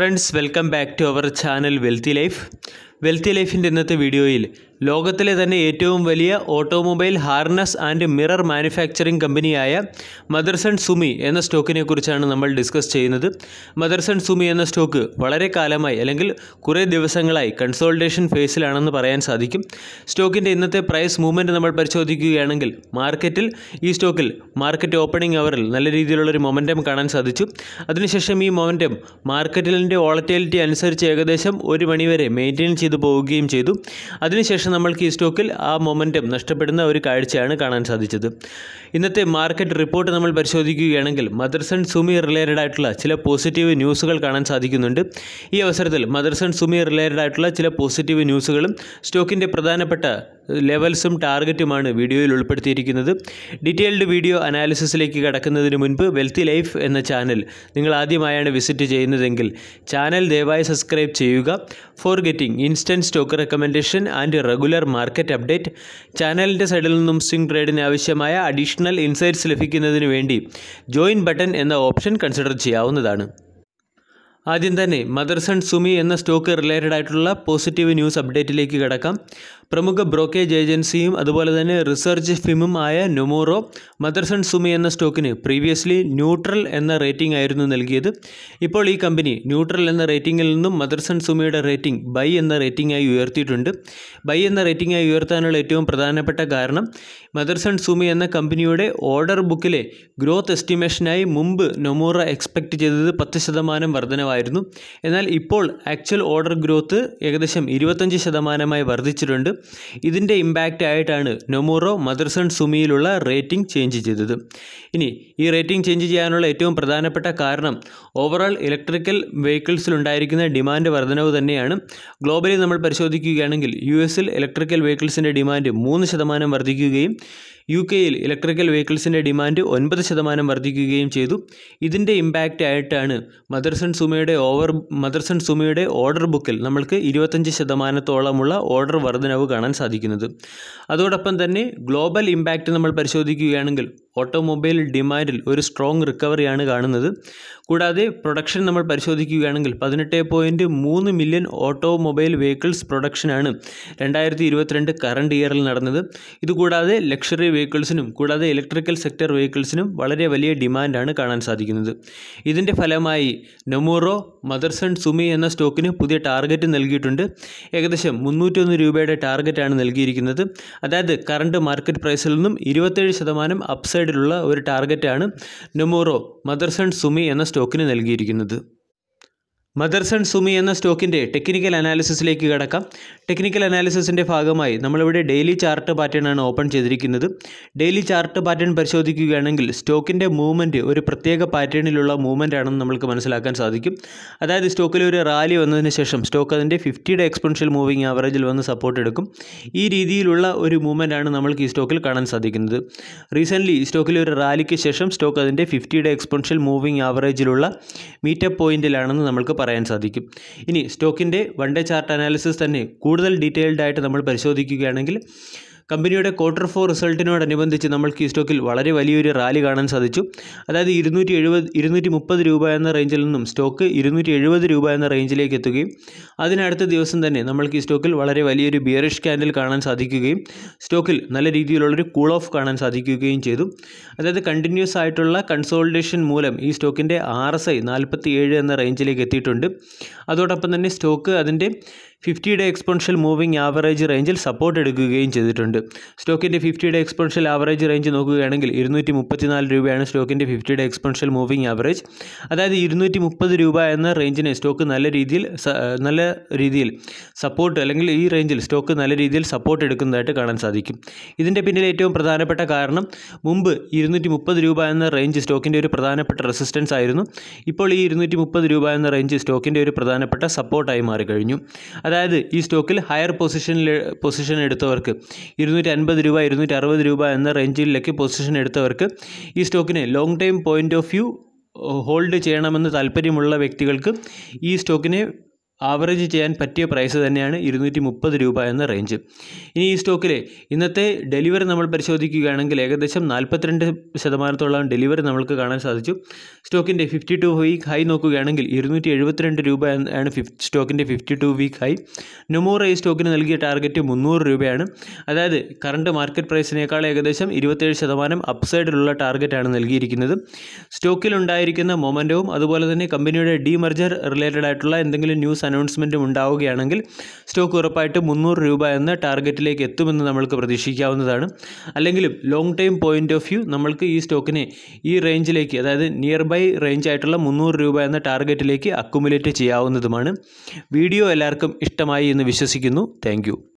friends welcome back to our channel wealthy life wealthy ലൈഫിൻ്റെ ഇന്നത്തെ വീഡിയോയിൽ ലോകത്തിലെ തന്നെ ഏറ്റവും വലിയ automobile harness and mirror manufacturing കമ്പനിയായ മദർസൺ സുമി എന്ന സ്റ്റോക്കിനെ കുറിച്ചാണ് നമ്മൾ ഡിസ്കസ് ചെയ്യുന്നത് മദർസൺ സുമി എന്ന സ്റ്റോക്ക് വളരെ കാലമായി അല്ലെങ്കിൽ കുറേ ദിവസങ്ങളായി കൺസോൾട്ടേഷൻ ഫേസിലാണെന്ന് പറയാൻ സാധിക്കും സ്റ്റോക്കിൻ്റെ ഇന്നത്തെ പ്രൈസ് മൂവ്മെൻറ്റ് നമ്മൾ പരിശോധിക്കുകയാണെങ്കിൽ മാർക്കറ്റിൽ ഈ സ്റ്റോക്കിൽ മാർക്കറ്റ് ഓപ്പണിംഗ് അവറിൽ നല്ല രീതിയിലുള്ളൊരു മൊമെൻറ്റം കാണാൻ സാധിച്ചു അതിനുശേഷം ഈ മൊമെൻറ്റം മാർക്കറ്റിലിൻ്റെ വോളറ്റിലിറ്റി അനുസരിച്ച് ഏകദേശം ഒരു മണിവരെ മെയിൻറ്റെയിൻ ചെയ്തു പോവുകയും ചെയ്തു അതിനുശേഷം പക്ഷേ നമ്മൾക്ക് ഈ സ്റ്റോക്കിൽ ആ മൊമെൻറ്റം നഷ്ടപ്പെടുന്ന ഒരു കാഴ്ചയാണ് കാണാൻ സാധിച്ചത് ഇന്നത്തെ മാർക്കറ്റ് റിപ്പോർട്ട് നമ്മൾ പരിശോധിക്കുകയാണെങ്കിൽ മദർസൺ സുമി റിലേറ്റഡ് ആയിട്ടുള്ള ചില പോസിറ്റീവ് ന്യൂസുകൾ കാണാൻ സാധിക്കുന്നുണ്ട് ഈ അവസരത്തിൽ മദർസൺ സുമി റിലേറ്റഡ് ആയിട്ടുള്ള ചില പോസിറ്റീവ് ന്യൂസുകളും സ്റ്റോക്കിൻ്റെ പ്രധാനപ്പെട്ട ലെവൽസും ടാർഗറ്റുമാണ് വീഡിയോയിൽ ഉൾപ്പെടുത്തിയിരിക്കുന്നത് ഡീറ്റെയിൽഡ് വീഡിയോ അനാലിസിസിലേക്ക് കടക്കുന്നതിന് മുൻപ് വെൽത്തി ലൈഫ് എന്ന ചാനൽ നിങ്ങൾ ആദ്യമായാണ് വിസിറ്റ് ചെയ്യുന്നതെങ്കിൽ ചാനൽ ദയവായി സബ്സ്ക്രൈബ് ചെയ്യുക for getting instant stock recommendation and regular market update ചാനലിൻ്റെ സൈഡിൽ നിന്നും സ്വിംഗ് ട്രേഡിന് ആവശ്യമായ അഡീഷണൽ ഇൻസൈറ്റ്സ് ലഭിക്കുന്നതിന് വേണ്ടി ജോയിൻ ബട്ടൺ എന്ന ഓപ്ഷൻ കൺസിഡർ ചെയ്യാവുന്നതാണ് ആദ്യം തന്നെ മദർസൺ സുമി എന്ന സ്റ്റോക്ക് റിലേറ്റഡ് ആയിട്ടുള്ള പോസിറ്റീവ് ന്യൂസ് അപ്ഡേറ്റിലേക്ക് കിടക്കാം പ്രമുഖ ബ്രോക്കേജ് ഏജൻസിയും അതുപോലെ തന്നെ റിസർച്ച് ഫിമും ആയ നൊമോറോ മദർസൺ സുമി എന്ന സ്റ്റോക്കിന് പ്രീവിയസ്ലി ന്യൂട്രൽ എന്ന റേറ്റിംഗ് ആയിരുന്നു നൽകിയത് ഇപ്പോൾ ഈ കമ്പനി ന്യൂട്രൽ എന്ന റേറ്റിംഗിൽ നിന്നും മദർസൺ സുമിയുടെ റേറ്റിംഗ് ബൈ എന്ന റേറ്റിംഗായി ഉയർത്തിയിട്ടുണ്ട് ബൈ എന്ന റേറ്റിംഗായി ഉയർത്താനുള്ള ഏറ്റവും പ്രധാനപ്പെട്ട കാരണം മദർസൺ സുമി എന്ന കമ്പനിയുടെ ഓർഡർ ബുക്കിലെ ഗ്രോത്ത് എസ്റ്റിമേഷനായി മുമ്പ് നൊമോറ എക്സ്പെക്റ്റ് ചെയ്തത് പത്ത് ശതമാനം വർധനവായിരുന്നു എന്നാൽ ഇപ്പോൾ ആക്ച്വൽ ഓർഡർ ഗ്രോത്ത് ഏകദേശം ഇരുപത്തഞ്ച് ശതമാനമായി വർദ്ധിച്ചിട്ടുണ്ട് ഇതിൻ്റെ ഇമ്പാക്റ്റ് ആയിട്ടാണ് നൊമോറോ മദർസൺ സുമിയിലുള്ള റേറ്റിംഗ് ചേഞ്ച് ചെയ്തത് ഇനി ഈ റേറ്റിംഗ് ചേഞ്ച് ചെയ്യാനുള്ള ഏറ്റവും പ്രധാനപ്പെട്ട കാരണം ഓവറോൾ ഇലക്ട്രിക്കൽ വെഹിക്കിൾസിലുണ്ടായിരിക്കുന്ന ഡിമാൻഡ് വർധനവ് തന്നെയാണ് ഗ്ലോബലി നമ്മൾ പരിശോധിക്കുകയാണെങ്കിൽ യു എസിൽ ഇലക്ട്രിക്കൽ വെഹിക്കിൾസിൻ്റെ ഡിമാൻഡ് മൂന്ന് ശതമാനം വർദ്ധിക്കുകയും യു കെയിൽ ഇലക്ട്രിക്കൽ വെഹിക്കിൾസിൻ്റെ ഡിമാൻഡ് ഒൻപത് ശതമാനം വർദ്ധിക്കുകയും ചെയ്തു ഇതിൻ്റെ ഇമ്പാക്റ്റ് ആയിട്ടാണ് മദർസൺ സുമയുടെ ഓവർ മദർസൺ സുമയുടെ ഓർഡർ ബുക്കിൽ നമ്മൾക്ക് ഇരുപത്തഞ്ച് ശതമാനത്തോളമുള്ള ഓർഡർ വർധനവ് കാണാൻ സാധിക്കുന്നത് അതോടൊപ്പം തന്നെ ഗ്ലോബൽ ഇമ്പാക്റ്റ് നമ്മൾ പരിശോധിക്കുകയാണെങ്കിൽ ഓട്ടോമൊബൈൽ ഡിമാൻഡിൽ ഒരു സ്ട്രോങ് റിക്കവറിയാണ് കാണുന്നത് കൂടാതെ പ്രൊഡക്ഷൻ നമ്മൾ പരിശോധിക്കുകയാണെങ്കിൽ പതിനെട്ട് പോയിൻറ്റ് മൂന്ന് മില്യൺ ഓട്ടോമൊബൈൽ വെഹിക്കിൾസ് പ്രൊഡക്ഷനാണ് രണ്ടായിരത്തി ഇരുപത്തിരണ്ട് കറണ്ട് ഇയറിൽ നടന്നത് ഇതുകൂടാതെ ലക്ഷറി വെഹിക്കിൾസിനും കൂടാതെ ഇലക്ട്രിക്കൽ സെക്ടർ വെഹിക്കിൾസിനും വളരെ വലിയ ഡിമാൻഡാണ് കാണാൻ സാധിക്കുന്നത് ഇതിൻ്റെ ഫലമായി നൊമോറോ മദർസൺ സുമി എന്ന സ്റ്റോക്കിന് പുതിയ ടാർഗറ്റ് നൽകിയിട്ടുണ്ട് ഏകദേശം മുന്നൂറ്റൊന്ന് രൂപയുടെ ടാർഗറ്റാണ് നൽകിയിരിക്കുന്നത് അതായത് കറണ്ട് മാർക്കറ്റ് പ്രൈസിൽ നിന്നും ഇരുപത്തേഴ് ശതമാനം അപ്സൈഡ് ആയിട്ടുള്ള ഒരു ടാർഗറ്റാണ് നൊമോറോ മദർസൺ സുമി എന്ന സ്റ്റോക്കിന് നൽകിയിരിക്കുന്നത് മദർസൺ സുമി എന്ന സ്റ്റോക്കിൻ്റെ ടെക്നിക്കൽ അനാലിസിസിലേക്ക് കടക്കാം ടെക്നിക്കൽ അനാലിസിസിൻ്റെ ഭാഗമായി നമ്മളിവിടെ ഡെയിലി ചാർട്ട് പാറ്റേൺ ആണ് ഓപ്പൺ ചെയ്തിരിക്കുന്നത് ഡെയിലി ചാർട്ട് പാറ്റേൺ പരിശോധിക്കുകയാണെങ്കിൽ സ്റ്റോക്കിൻ്റെ മൂവ്മെൻറ്റ് ഒരു പ്രത്യേക പാറ്റേണിലുള്ള മൂവ്മെൻ്റ് ആണെന്ന് നമുക്ക് മനസ്സിലാക്കാൻ സാധിക്കും അതായത് സ്റ്റോക്കിൽ ഒരു റാലി വന്നതിന് ശേഷം സ്റ്റോക്ക് അതിൻ്റെ ഫിഫ്റ്റിയുടെ എക്സ്പെൻഷ്യൽ മൂവിങ് ആവറേജിൽ വന്ന് സപ്പോർട്ട് എടുക്കും ഈ രീതിയിലുള്ള ഒരു മൂവ്മെൻ്റ് ആണ് നമ്മൾക്ക് ഈ സ്റ്റോക്കിൽ കാണാൻ സാധിക്കുന്നത് റീസെൻ്റ്ലി സ്റ്റോക്കിൽ ഒരു റാലിക്ക് ശേഷം സ്റ്റോക്ക് അതിൻ്റെ ഫിഫ്റ്റിയുടെ എക്സ്പെൻഷ്യൽ മൂവിങ് ആവറേജിലുള്ള മീറ്റപ്പ് പോയിൻറ്റിലാണെന്ന് നമ്മൾക്ക് പറയാൻ സാധിക്കും ഇനി സ്റ്റോക്കിൻ്റെ വൺ ഡേ ചാർട്ട് അനാലിസിസ് തന്നെ കൂടുതൽ ഡീറ്റെയിൽഡ് ആയിട്ട് നമ്മൾ പരിശോധിക്കുകയാണെങ്കിൽ കമ്പനിയുടെ ക്വാർട്ടർ ഫോർ റിസൾട്ടിനോടനുബന്ധിച്ച് നമ്മൾക്ക് ഈ സ്റ്റോക്കിൽ വളരെ വലിയൊരു റാലി കാണാൻ സാധിച്ചു അതായത് ഇരുന്നൂറ്റി എഴുപത് ഇരുന്നൂറ്റി മുപ്പത് രൂപ എന്ന റേഞ്ചിൽ നിന്നും സ്റ്റോക്ക് ഇരുന്നൂറ്റി എഴുപത് രൂപ എന്ന റേഞ്ചിലേക്ക് എത്തുകയും അതിനടുത്ത ദിവസം തന്നെ നമ്മൾക്ക് ഈ സ്റ്റോക്കിൽ വളരെ വലിയൊരു ബിയറിഷ് ക്യാൻഡിൽ കാണാൻ സാധിക്കുകയും സ്റ്റോക്കിൽ നല്ല രീതിയിലുള്ളൊരു കൂൾ ഓഫ് കാണാൻ സാധിക്കുകയും ചെയ്തു അതായത് കണ്ടിന്യൂസ് ആയിട്ടുള്ള കൺസോൾട്ടേഷൻ മൂലം ഈ സ്റ്റോക്കിൻ്റെ ആർ എസ് ഐ നാൽപ്പത്തി ഏഴ് എന്ന റേഞ്ചിലേക്ക് എത്തിയിട്ടുണ്ട് അതോടൊപ്പം തന്നെ സ്റ്റോക്ക് അതിൻ്റെ fifty day exponential moving average റേഞ്ചിൽ സപ്പോർട്ട് എടുക്കുകയും ചെയ്തിട്ടുണ്ട് സ്റ്റോക്കിൻ്റെ fifty day exponential average range നോക്കുകയാണെങ്കിൽ ഇരുന്നൂറ്റി മുപ്പത്തിനാല് രൂപയാണ് സ്റ്റോക്കിൻ്റെ fifty day exponential moving average അതായത് ഇരുന്നൂറ്റി മുപ്പത് രൂപ എന്ന റേഞ്ചിനെ സ്റ്റോക്ക് നല്ല രീതിയിൽ നല്ല രീതിയിൽ സപ്പോർട്ട് അല്ലെങ്കിൽ ഈ റേഞ്ചിൽ സ്റ്റോക്ക് നല്ല രീതിയിൽ സപ്പോർട്ട് എടുക്കുന്നതായിട്ട് കാണാൻ സാധിക്കും ഇതിൻ്റെ പിന്നിൽ ഏറ്റവും പ്രധാനപ്പെട്ട കാരണം മുമ്പ് ഇരുന്നൂറ്റി മുപ്പത് രൂപ എന്ന റേഞ്ച് സ്റ്റോക്കിൻ്റെ ഒരു പ്രധാനപ്പെട്ട റെസിസ്റ്റൻസ് ആയിരുന്നു ഇപ്പോൾ ഈ ഇരുന്നൂറ്റി മുപ്പത് രൂപ എന്ന റേഞ്ച് സ്റ്റോക്കിൻ്റെ ഒരു പ്രധാനപ്പെട്ട സപ്പോർട്ടായി മാറിക്കഴിഞ്ഞു അതായത് ഈ സ്റ്റോക്കിൽ ഹയർ പൊസിഷനിൽ പൊസിഷൻ എടുത്തവർക്ക് ഇരുന്നൂറ്റി അൻപത് രൂപ ഇരുന്നൂറ്റി അറുപത് രൂപ എന്ന റേഞ്ചിലേക്ക് പൊസിഷൻ എടുത്തവർക്ക് ഈ സ്റ്റോക്കിനെ long time point of view hold ചെയ്യണമെന്ന് താല്പര്യമുള്ള വ്യക്തികൾക്ക് ഈ സ്റ്റോക്കിനെ ആവറേജ് ചെയ്യാൻ പറ്റിയ പ്രൈസ് തന്നെയാണ് ഇരുന്നൂറ്റി മുപ്പത് രൂപ എന്ന റേഞ്ച് ഇനി ഈ സ്റ്റോക്കിലെ ഇന്നത്തെ ഡെലിവറി നമ്മൾ പരിശോധിക്കുകയാണെങ്കിൽ ഏകദേശം നാൽപ്പത്തിരണ്ട് ശതമാനത്തോളം ഡെലിവറി നമ്മൾക്ക് കാണാൻ സാധിച്ചു സ്റ്റോക്കിൻ്റെ ഫിഫ്റ്റി ടു വീക്ക് ഹൈ നോക്കുകയാണെങ്കിൽ ഇരുന്നൂറ്റി എഴുപത്തിരണ്ട് രൂപ ആണ് ഫിഫ്റ്റ് സ്റ്റോക്കിൻ്റെ fifty two week high Nomura ഈ സ്റ്റോക്കിന് നൽകിയ ടാർഗറ്റ് മുന്നൂറ് രൂപയാണ് അതായത് കറണ്ട് മാർക്കറ്റ് പ്രൈസിനേക്കാൾ ഏകദേശം ഇരുപത്തേഴ് ശതമാനം അപ്സൈഡിലുള്ള ടാർഗറ്റാണ് നൽകിയിരിക്കുന്നത് സ്റ്റോക്കിലുണ്ടായിരിക്കുന്ന മൊമെൻറ്റവും അതുപോലെ തന്നെ കമ്പനിയുടെ ഡിമർജർ റിലേറ്റഡ് ആയിട്ടുള്ള എന്തെങ്കിലും ന്യൂസ് അനൗൺസ്മെൻറ്റും ഉണ്ടാവുകയാണെങ്കിൽ സ്റ്റോക്ക് ഉറപ്പായിട്ട് മുന്നൂറ് രൂപ എന്ന ടാർഗറ്റിലേക്ക് എത്തുമെന്ന് നമ്മൾക്ക് പ്രതീക്ഷിക്കാവുന്നതാണ് അല്ലെങ്കിലും long time point of view നമ്മൾക്ക് ഈ സ്റ്റോക്കിനെ ഈ റേഞ്ചിലേക്ക് അതായത് നിയർ ബൈ റേഞ്ച് ആയിട്ടുള്ള മുന്നൂറ് രൂപ എന്ന ടാർഗറ്റിലേക്ക് അക്കുമുലേറ്റ് ചെയ്യാവുന്നതുമാണ് വീഡിയോ എല്ലാവർക്കും ഇഷ്ടമായി എന്ന് വിശ്വസിക്കുന്നു താങ്ക്